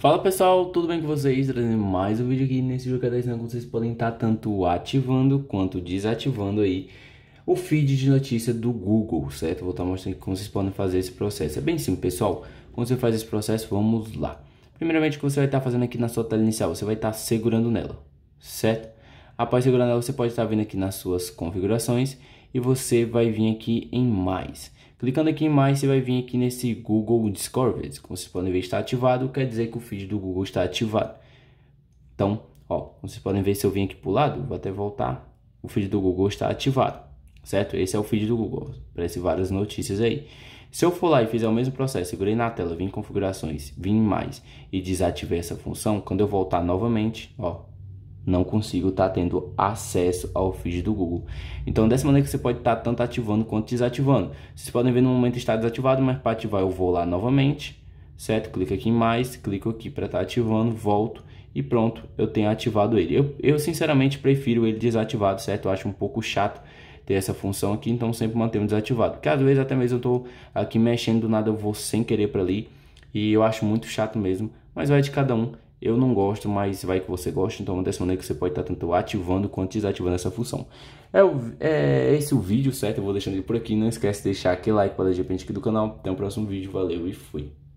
Fala pessoal, tudo bem com vocês? Trazendo mais um vídeo aqui nesse jogo da como vocês podem estar tá tanto ativando quanto desativando aí o feed de notícia do Google, certo? Vou estar tá mostrando como vocês podem fazer esse processo. É bem simples, pessoal. Quando você faz esse processo, vamos lá. Primeiramente, o que você vai estar tá fazendo aqui na sua tela inicial? Você vai estar segurando nela, certo? A pasta granular você pode estar vendo aqui nas suas configurações e você vai vir aqui em mais. Clicando aqui em mais, você vai vir aqui nesse Google Discovery. Como vocês podem ver, está ativado, quer dizer que o feed do Google está ativado. Então, ó, como vocês podem ver, se eu vim aqui para o lado, vou até voltar, o feed do Google está ativado, certo? Esse é o feed do Google, aparece várias notícias aí. Se eu for lá e fizer o mesmo processo, segurei na tela, vim em configurações, vim em mais e desativei essa função, quando eu voltar novamente, ó, não consigo estar tá tendo acesso ao feed do Google. Então, dessa maneira que você pode estar tá tanto ativando quanto desativando. Vocês podem ver no momento está desativado, mas para ativar eu vou lá novamente, certo? Clico aqui em mais, clico aqui para estar tá ativando, volto e pronto, eu tenho ativado ele. Eu, eu sinceramente prefiro ele desativado, certo? Eu acho um pouco chato ter essa função aqui, então sempre mantenho desativado. Porque às vezes até mesmo eu estou aqui mexendo do nada, eu vou sem querer para ali e eu acho muito chato mesmo, mas vai de cada um eu não gosto, mas vai que você gosta, então dessa maneira que você pode estar tá tanto ativando quanto desativando essa função. É, o, é esse o vídeo, certo? Eu vou deixando ele por aqui. Não esquece de deixar aquele like para a gente aqui do canal. Até o próximo vídeo, valeu e fui!